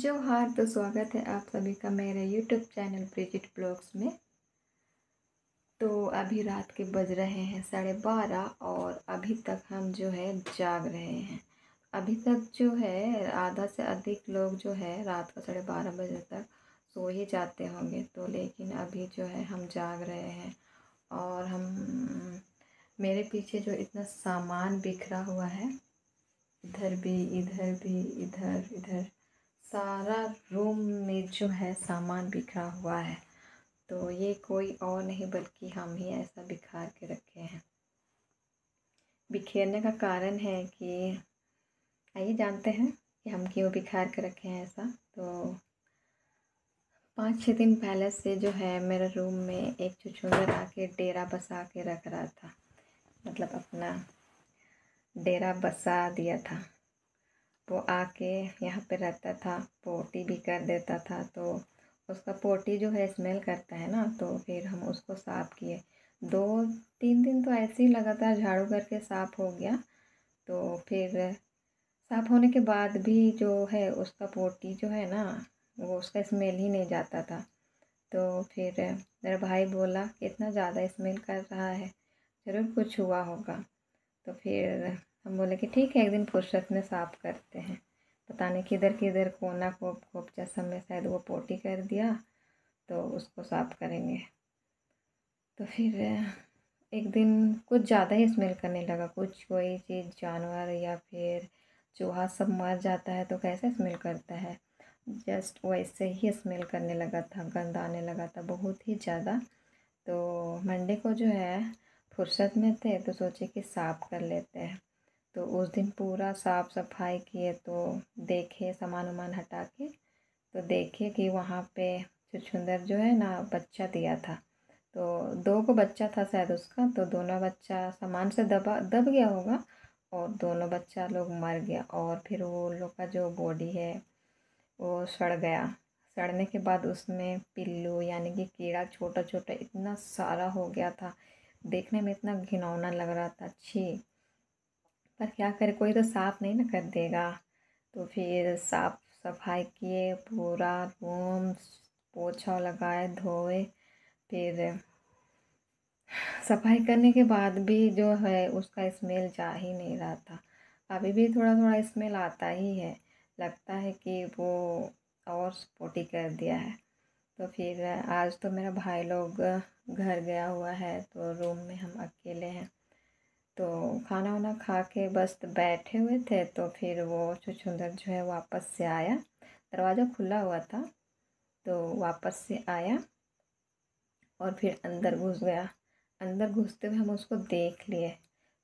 जो हार तो स्वागत है आप सभी का मेरे यूट्यूब चैनल प्रिजिट ब्लॉग्स में तो अभी रात के बज रहे हैं साढ़े बारह और अभी तक हम जो है जाग रहे हैं अभी तक जो है आधा से अधिक लोग जो है रात को साढ़े बारह बजे तक सो ही जाते होंगे तो लेकिन अभी जो है हम जाग रहे हैं और हम मेरे पीछे जो इतना सामान बिखरा हुआ है इधर भी इधर भी इधर इधर सारा रूम में जो है सामान बिखरा हुआ है तो ये कोई और नहीं बल्कि हम ही ऐसा बिखार के रखे हैं बिखेरने का कारण है कि आइए जानते हैं कि हम क्यों बिखार के रखे हैं ऐसा तो पाँच छः दिन पहले से जो है मेरे रूम में एक चुचुंदर आके डेरा बसा के रख रहा था मतलब अपना डेरा बसा दिया था वो आके यहाँ पे रहता था पोटी भी कर देता था तो उसका पोटी जो है स्मेल करता है ना तो फिर हम उसको साफ़ किए दो तीन दिन तो ऐसे ही लगातार झाड़ू करके साफ़ हो गया तो फिर साफ़ होने के बाद भी जो है उसका पोटी जो है ना वो उसका स्मेल ही नहीं जाता था तो फिर मेरा भाई बोला कि इतना ज़्यादा स्मेल कर रहा है ज़रूर कुछ हुआ होगा तो फिर हम बोले कि ठीक है एक दिन फुर्सत में साफ़ करते हैं पता नहीं किधर किधर कोना को खोपचा समय शायद वो पोटी कर दिया तो उसको साफ़ करेंगे तो फिर एक दिन कुछ ज़्यादा ही स्मेल करने लगा कुछ कोई चीज़ जानवर या फिर चूहा सब मर जाता है तो कैसे स्मेल करता है जस्ट वैसे ही स्मेल करने लगा था गंद आने लगा था बहुत ही ज़्यादा तो मंडे को जो है फुर्सत में थे तो सोचे कि साफ़ कर लेते हैं तो उस दिन पूरा साफ़ सफाई किए तो देखे सामान उमान हटा के तो देखे कि वहाँ पे छुछुंदर जो है ना बच्चा दिया था तो दो को बच्चा था शायद उसका तो दोनों बच्चा सामान से दबा दब गया होगा और दोनों बच्चा लोग मर गया और फिर वो लोग का जो बॉडी है वो सड़ गया सड़ने के बाद उसमें पिल्लू यानी कि कीड़ा छोटा छोटा इतना सारा हो गया था देखने में इतना घिनौना लग रहा था छी पर क्या करे कोई तो साफ़ नहीं ना कर देगा तो फिर साफ सफाई किए पूरा रूम पोछा लगाए धोए फिर सफाई करने के बाद भी जो है उसका स्मेल जा ही नहीं रहा था अभी भी थोड़ा थोड़ा स्मेल आता ही है लगता है कि वो और स्पोटी कर दिया है तो फिर आज तो मेरा भाई लोग घर गया हुआ है तो रूम में हम अकेले हैं तो खाना वाना खा के बस बैठे हुए थे तो फिर वो चुचुंदर जो है वापस से आया दरवाज़ा खुला हुआ था तो वापस से आया और फिर अंदर घुस गया अंदर घुसते हुए हम उसको देख लिए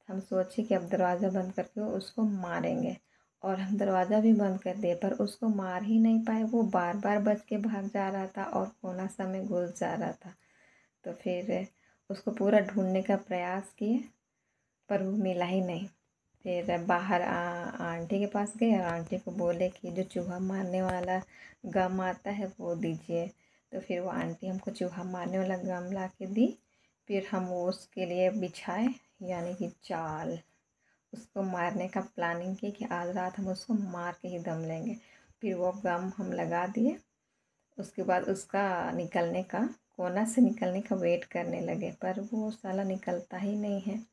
हम सोचे कि अब दरवाज़ा बंद करके उसको मारेंगे और हम दरवाज़ा भी बंद कर दिए पर उसको मार ही नहीं पाए वो बार बार बच के भाग जा रहा था और कोना सा में घुस जा रहा था तो फिर उसको पूरा ढूंढने का प्रयास किए पर वो मिला ही नहीं फिर बाहर आंटी के पास गए और आंटी को बोले कि जो चूहा मारने वाला गम आता है वो दीजिए तो फिर वो आंटी हमको चूहा मारने वाला गम ला के दी फिर हम उसके लिए बिछाए यानी कि चाल उसको मारने का प्लानिंग की कि आज रात हम उसको मार के ही दम लेंगे फिर वो गम हम लगा दिए उसके बाद उसका निकलने का कोना से निकलने का वेट करने लगे पर वो साला निकलता ही नहीं है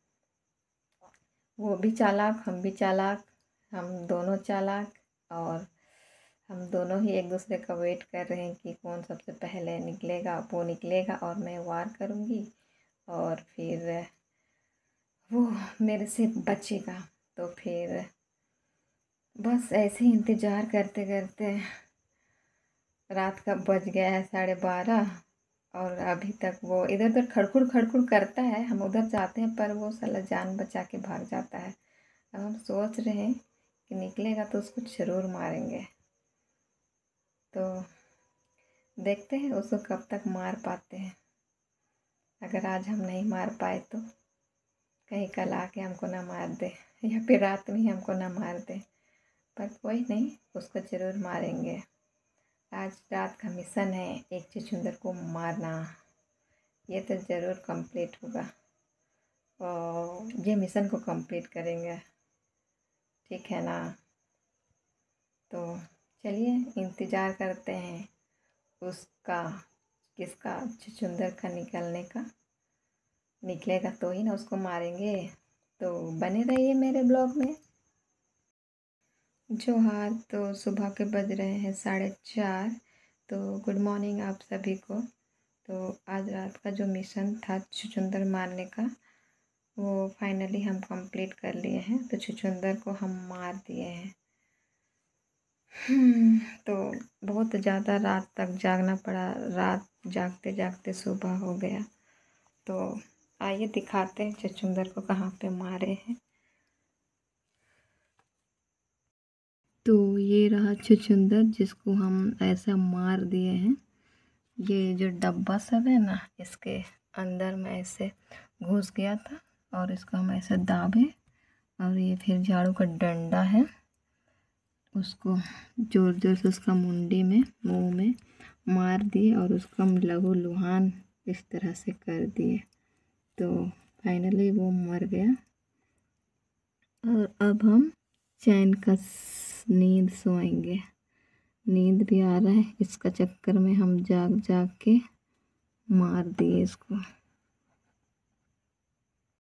वो भी चालाक हम भी चालाक हम दोनों चालाक और हम दोनों ही एक दूसरे का वेट कर रहे हैं कि कौन सबसे पहले निकलेगा वो निकलेगा और मैं वार करूँगी और फिर वो मेरे से बचेगा तो फिर बस ऐसे ही इंतज़ार करते करते रात का बज गया है साढ़े बारह और अभी तक वो इधर उधर खड़खुड़ खड़खुड़ करता है हम उधर जाते हैं पर वो साला जान बचा के भाग जाता है अब हम सोच रहे हैं कि निकलेगा तो उसको जरूर मारेंगे तो देखते हैं उसको कब तक मार पाते हैं अगर आज हम नहीं मार पाए तो कहीं कल आके हमको ना मार दे या फिर रात में ही हमको ना मार दे पर कोई नहीं उसको ज़रूर मारेंगे आज रात का मिशन है एक चुचुंदर को मारना ये तो ज़रूर कंप्लीट होगा और ये मिशन को कंप्लीट करेंगे ठीक है ना तो चलिए इंतज़ार करते हैं उसका किसका चुचुंदर का निकलने का निकलेगा तो ही ना उसको मारेंगे तो बने रहिए मेरे ब्लॉग में जो हाँ तो सुबह के बज रहे हैं साढ़े चार तो गुड मॉर्निंग आप सभी को तो आज रात का जो मिशन था छुचुंदर मारने का वो फाइनली हम कंप्लीट कर लिए हैं तो छुचुंदर को हम मार दिए हैं हम्म, तो बहुत ज़्यादा रात तक जागना पड़ा रात जागते जागते सुबह हो गया तो आइए दिखाते हैं छुचुंदर को कहाँ पे मारे हैं तो ये रहा छुचुंदर जिसको हम ऐसा मार दिए हैं ये जो डब्बा सब है ना इसके अंदर में ऐसे घुस गया था और इसको हम ऐसे दाबे और ये फिर झाड़ू का डंडा है उसको जोर जोर से उसका मुंडी में मुंह में मार दिए और उसको हम लघु लुहान इस तरह से कर दिए तो फाइनली वो मर गया और अब हम चैन का नींद सोएंगे नींद भी आ रहा है इसका चक्कर में हम जाग जाग के मार दिए इसको